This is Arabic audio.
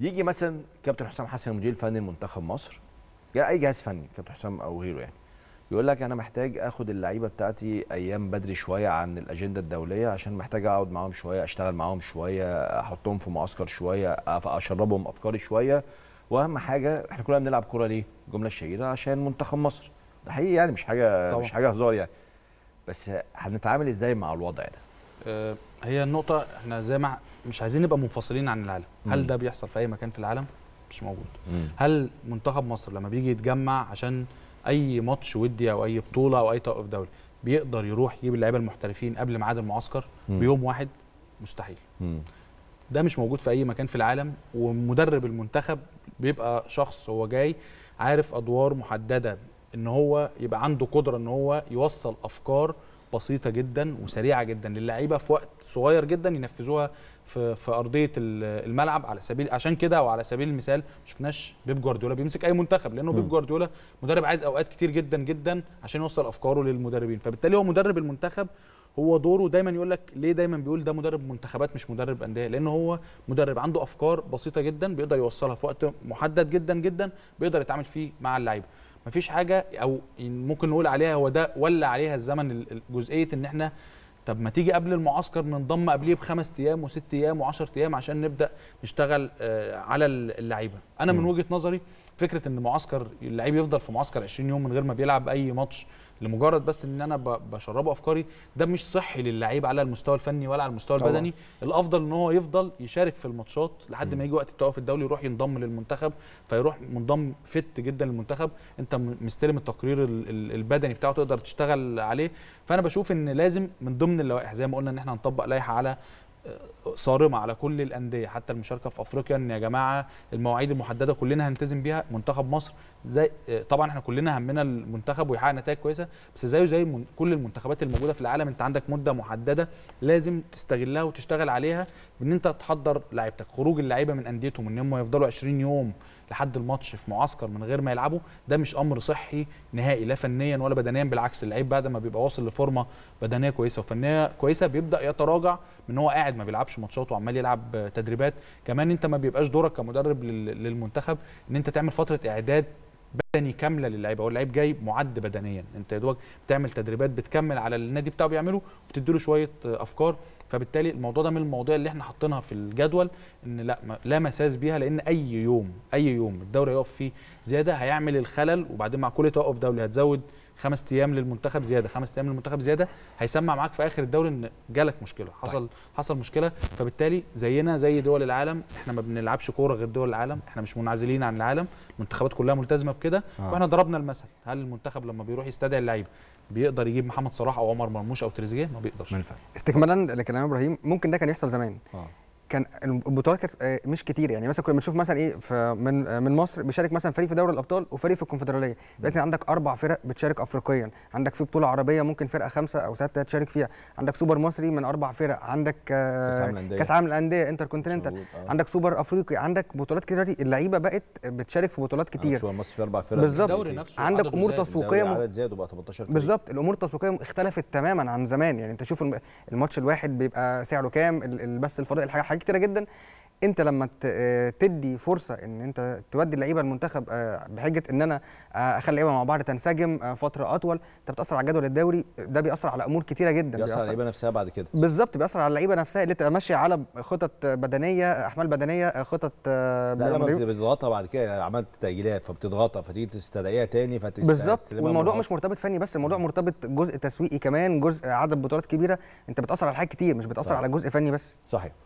يجي مثلا كابتن حسام حسن المدير الفني لمنتخب مصر يا اي جهاز فني كابتن حسام او غيره يعني يقول لك انا محتاج اخد اللعيبه بتاعتي ايام بدري شويه عن الاجنده الدوليه عشان محتاج اقعد معاهم شويه اشتغل معاهم شويه احطهم في معسكر شويه اشربهم افكاري شويه واهم حاجه احنا كلنا بنلعب كوره ليه؟ الجمله الشهيره عشان منتخب مصر ده حقيقي يعني مش حاجه طبعا. مش حاجه هزار يعني بس هنتعامل ازاي مع الوضع ده؟ آه، هي النقطه احنا زي ما مش عايزين نبقى منفصلين عن العالم هل ده بيحصل في اي مكان في العالم مش موجود هل منتخب مصر لما بيجي يتجمع عشان اي ماتش ودي او اي بطوله او اي توقف دولي بيقدر يروح يجيب اللعيبه المحترفين قبل ميعاد المعسكر بيوم واحد مستحيل ده مش موجود في اي مكان في العالم ومدرب المنتخب بيبقى شخص هو جاي عارف ادوار محدده ان هو يبقى عنده قدره ان هو يوصل افكار بسيطه جدا وسريعه جدا للعيبه في وقت صغير جدا ينفذوها في في ارضيه الملعب على سبيل عشان كده وعلى سبيل المثال ما شفناش بيب جوارديولا بيمسك اي منتخب لانه بيب جوارديولا مدرب عايز اوقات كتير جدا جدا عشان يوصل افكاره للمدربين فبالتالي هو مدرب المنتخب هو دوره دايما يقول لك ليه دايما بيقول ده مدرب منتخبات مش مدرب انديه لان هو مدرب عنده افكار بسيطه جدا بيقدر يوصلها في وقت محدد جدا جدا بيقدر يتعامل فيه مع اللعيبه مفيش حاجه او ممكن نقول عليها هو ده ولى عليها الزمن جزئيه ان احنا طب ما تيجي قبل المعسكر ننضم قبليه بخمس ايام وست ايام و10 ايام عشان نبدا نشتغل آه، على اللعيبه انا من وجهه نظري فكره ان معسكر اللعيب يفضل في معسكر 20 يوم من غير ما بيلعب اي ماتش لمجرد بس ان انا بشربه افكاري ده مش صحي للعيب على المستوى الفني ولا على المستوى طبعا. البدني الافضل ان هو يفضل يشارك في الماتشات لحد ما يجي وقت التوقف الدولي يروح ينضم للمنتخب فيروح منضم فت جدا للمنتخب انت مستلم التقرير البدني بتاعه تقدر تشتغل عليه فانا بشوف ان لازم من ضمن اللوائح زي ما قلنا ان احنا هنطبق لائحه على صارمه على كل الانديه حتى المشاركه في افريقيا ان يا جماعه المواعيد المحدده كلنا هنلتزم بيها منتخب مصر زي طبعا احنا كلنا همنا المنتخب ويحقق نتائج كويسه بس زيه زي كل المنتخبات الموجوده في العالم انت عندك مده محدده لازم تستغلها وتشتغل عليها بان انت تحضر لعيبتك خروج اللعيبه من انديتهم ان هم يفضلوا 20 يوم لحد الماتش في معسكر من غير ما يلعبوا ده مش امر صحي نهائي لا فنيا ولا بدنيا بالعكس اللعيب بعد ما بيبقى واصل لفورمه بدنيه كويسه وفنيه كويسه بيبدا يتراجع من هو قاعد ما بيلعبش ماتشات وعمال يلعب تدريبات كمان انت ما بيبقاش دورك كمدرب للمنتخب ان انت تعمل فتره اعداد بدني كامله للعيبه هو اللعيب جاي معد بدنيا انت يا دوبك بتعمل تدريبات بتكمل على النادي بتاعه بيعمله وبتديله شويه افكار فبالتالي الموضوع ده من المواضيع اللي احنا حاطينها في الجدول ان لا لا مساس بيها لان اي يوم اي يوم الدوري يقف فيه زياده هيعمل الخلل وبعدين مع كل توقف دولي هتزود خمس ايام للمنتخب زياده خمس ايام للمنتخب زياده هيسمع معاك في اخر الدوري ان جالك مشكله حصل طيب. حصل مشكله فبالتالي زينا زي دول العالم احنا ما بنلعبش كوره غير دول العالم احنا مش منعزلين عن العالم المنتخبات كلها ملتزمه بكده آه. واحنا ضربنا المثل هل المنتخب لما بيروح يستدعي اللعيبه بيقدر يجيب محمد صلاح او عمر مرموش او تريزيجيه ما بيقدرش استكمالا لكلام ابراهيم ممكن ده كان يحصل زمان آه. كان البطولات كانت آه، مش كتير يعني مثلا كنا بنشوف مثلا ايه من آه، من مصر بيشارك مثلا فريق في دوري الابطال وفريق في الكونفدراليه دلوقتي عندك اربع فرق بتشارك افريقيا عندك في بطوله عربيه ممكن فرقه خمسه او سته تشارك فيها عندك سوبر مصري من اربع فرق عندك آه، كاس عالم الانديه انتر كونتيننتال عندك سوبر افريقي عندك بطولات كتير دلوقتي اللعيبه بقت بتشارك في بطولات كتير سوبر مصري في اربع فرق بالظبط عندك امور تسويقيه بالظبط الامور التسويقيه اختلفت تماما عن زمان يعني انت شوف الماتش الواحد بيبقى سعره كام بس الفضائي الحاجه حاجات كتيره جدا انت لما آه، تدي فرصه ان انت تودي اللعيبه المنتخب آه، بحجه ان انا آه، اخلي اللعيبه مع بعض تنسجم فتره اطول انت بتاثر على جدول الدوري ده بيأثر على امور كتيره جدا بيأثر على اللعيبه نفسها بعد كده بالظبط بيأثر على اللعيبه نفسها اللي تبقى ماشيه على خطط بدنيه احمال بدنيه خطط لا لما بتضغطها بعد كده يعني عملت تاجيلات فبتضغطها فتيجي تستدعيها تاني بالظبط والموضوع مش مرتبط فني بس الموضوع مرتبط جزء تسويقي كمان جزء عدد بطولات كبيره انت بتأثر على حاجات كتير مش بتأثر صحيح. على جزء فني بس صحيح